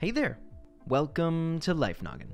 Hey there! Welcome to Life Noggin.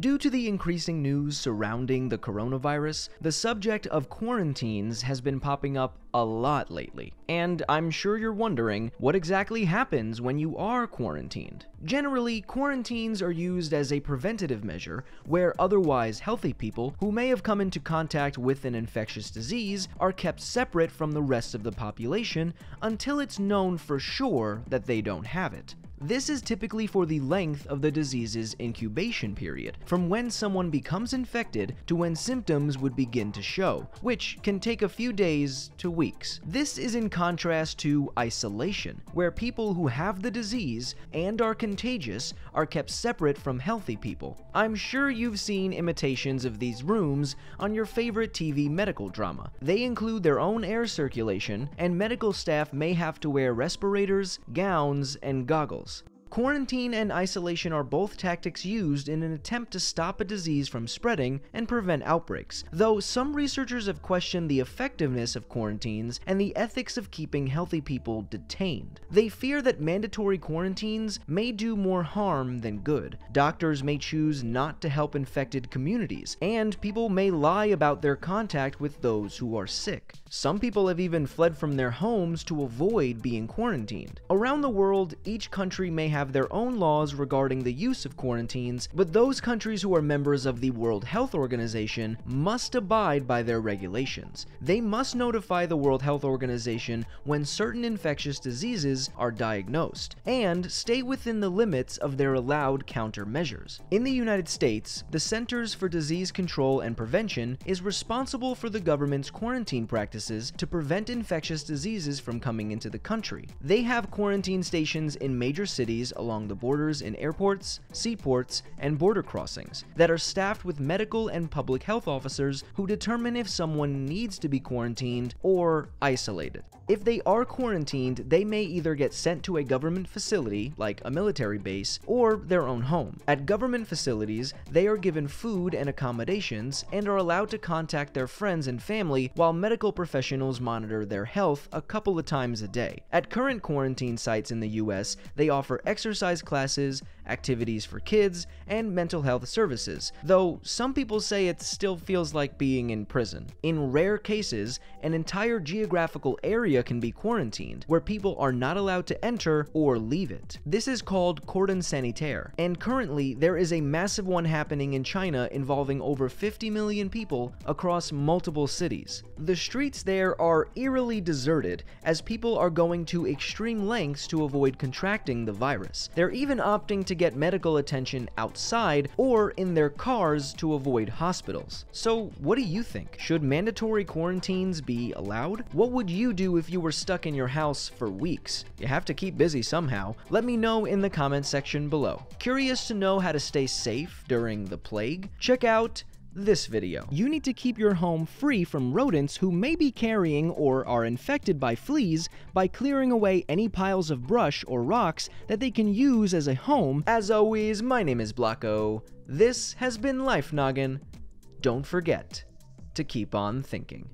Due to the increasing news surrounding the coronavirus, the subject of quarantines has been popping up a lot lately. And I'm sure you're wondering what exactly happens when you are quarantined. Generally, quarantines are used as a preventative measure where otherwise healthy people who may have come into contact with an infectious disease are kept separate from the rest of the population until it's known for sure that they don't have it. This is typically for the length of the disease's incubation period, from when someone becomes infected to when symptoms would begin to show, which can take a few days to weeks. This is in contrast to isolation, where people who have the disease and are contagious are kept separate from healthy people. I'm sure you've seen imitations of these rooms on your favorite TV medical drama. They include their own air circulation, and medical staff may have to wear respirators, gowns, and goggles. Quarantine and isolation are both tactics used in an attempt to stop a disease from spreading and prevent outbreaks, though some researchers have questioned the effectiveness of quarantines and the ethics of keeping healthy people detained. They fear that mandatory quarantines may do more harm than good. Doctors may choose not to help infected communities, and people may lie about their contact with those who are sick. Some people have even fled from their homes to avoid being quarantined. Around the world, each country may have have their own laws regarding the use of quarantines, but those countries who are members of the World Health Organization must abide by their regulations. They must notify the World Health Organization when certain infectious diseases are diagnosed, and stay within the limits of their allowed countermeasures. In the United States, the Centers for Disease Control and Prevention is responsible for the government's quarantine practices to prevent infectious diseases from coming into the country. They have quarantine stations in major cities along the borders in airports, seaports, and border crossings that are staffed with medical and public health officers who determine if someone needs to be quarantined or isolated. If they are quarantined, they may either get sent to a government facility, like a military base, or their own home. At government facilities, they are given food and accommodations and are allowed to contact their friends and family while medical professionals monitor their health a couple of times a day. At current quarantine sites in the US, they offer exercise classes activities for kids, and mental health services, though some people say it still feels like being in prison. In rare cases, an entire geographical area can be quarantined, where people are not allowed to enter or leave it. This is called cordon sanitaire, and currently there is a massive one happening in China involving over 50 million people across multiple cities. The streets there are eerily deserted as people are going to extreme lengths to avoid contracting the virus. They're even opting to to get medical attention outside or in their cars to avoid hospitals. So what do you think? Should mandatory quarantines be allowed? What would you do if you were stuck in your house for weeks? You have to keep busy somehow. Let me know in the comments section below. Curious to know how to stay safe during the plague? Check out this video. You need to keep your home free from rodents who may be carrying or are infected by fleas by clearing away any piles of brush or rocks that they can use as a home. As always, my name is Blocko. This has been Life Noggin. Don't forget to keep on thinking.